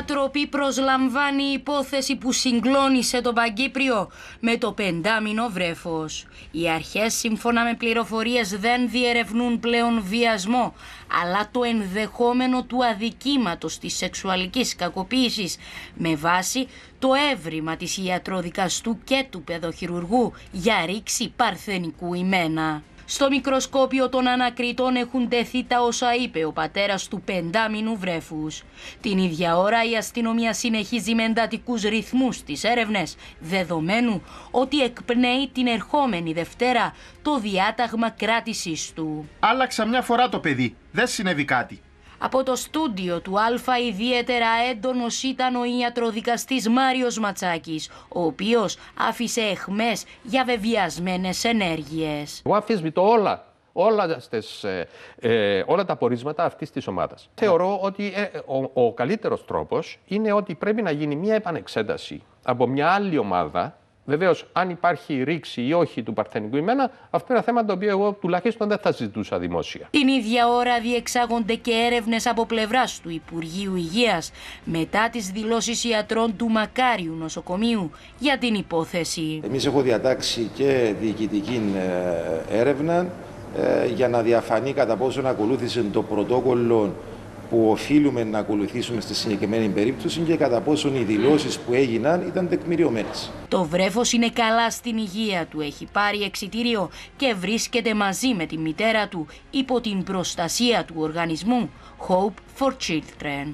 ανατροπή προσλαμβάνει η υπόθεση που συγκλώνησε τον Παγκύπριο με το πεντάμινο βρέφος. Οι αρχές σύμφωνα με πληροφορίες δεν διερευνούν πλέον βιασμό, αλλά το ενδεχόμενο του αδικήματος της σεξουαλικής κακοποίησης με βάση το έβριμα της ιατροδικαστού και του παιδοχειρουργού για ρήξη παρθενικού ημένα. Στο μικροσκόπιο των ανακριτών έχουν τεθεί τα όσα είπε ο πατέρας του πεντάμινου βρέφους. Την ίδια ώρα η αστυνομία συνεχίζει με εντατικούς ρυθμούς τι έρευνες, δεδομένου ότι εκπνέει την ερχόμενη Δευτέρα το διάταγμα κράτηση του. Άλλαξα μια φορά το παιδί. Δεν συνέβη κάτι. Από το στούντιο του Α ιδιαίτερα έντονος ήταν ο ιατροδικαστής Μάριος Ματσάκης, ο οποίος άφησε εχμές για βεβιασμένες ενέργειες. Εγώ το όλα όλα, στις, ε, ε, όλα τα πορίσματα αυτής της ομάδας. Ναι. Θεωρώ ότι ε, ο, ο καλύτερος τρόπος είναι ότι πρέπει να γίνει μια επανεξέταση από μια άλλη ομάδα Βεβαίως, αν υπάρχει ρήξη ή όχι του Παρθενικού ημένα, αυτό είναι ένα θέμα το οποίο εγώ τουλάχιστον δεν θα συζητούσα δημόσια. Την ίδια ώρα διεξάγονται και έρευνες από πλευράς του Υπουργείου Υγείας μετά τις δηλώσεις ιατρών του Μακάριου Νοσοκομείου για την υπόθεση. Εμείς έχω διατάξει και διοικητική ε, έρευνα ε, για να διαφανεί κατά πόσον ακολούθησε το πρωτόκολλο που οφείλουμε να ακολουθήσουμε στη συγκεκριμένη περίπτωση και κατά πόσον οι δηλώσεις που έγιναν ήταν τεκμηριωμένες. Το βρέφος είναι καλά στην υγεία του, έχει πάρει εξιτήριο και βρίσκεται μαζί με τη μητέρα του υπό την προστασία του οργανισμού Hope for Children.